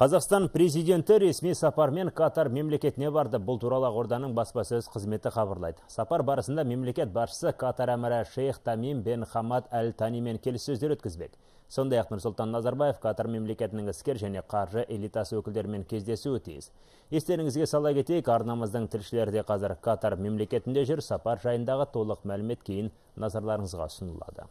Қазақстан президенті ресми сапармен Катар мемлекетіне барды. Бұл туралы Ақорданың баспасөз қызметі хабарлайды. Сапар барысында мемлекет басшысы Катар әмірі Шейх Тамим бен Хамад әл Танимен келіссөздер өткізбек. Сондай-ақ Нұрсұлтан Назарбаев Катар мемлекетінің іскер және қаржы элитасы өкілдермен кездесуі тиіс. Естеріңізге сала кетейік, арнамыздың тілшілері де қазір Катар мемлекетінде жүр. Сапар жайындағы толық мәлімет кейін назарларыңызға ұсынылады.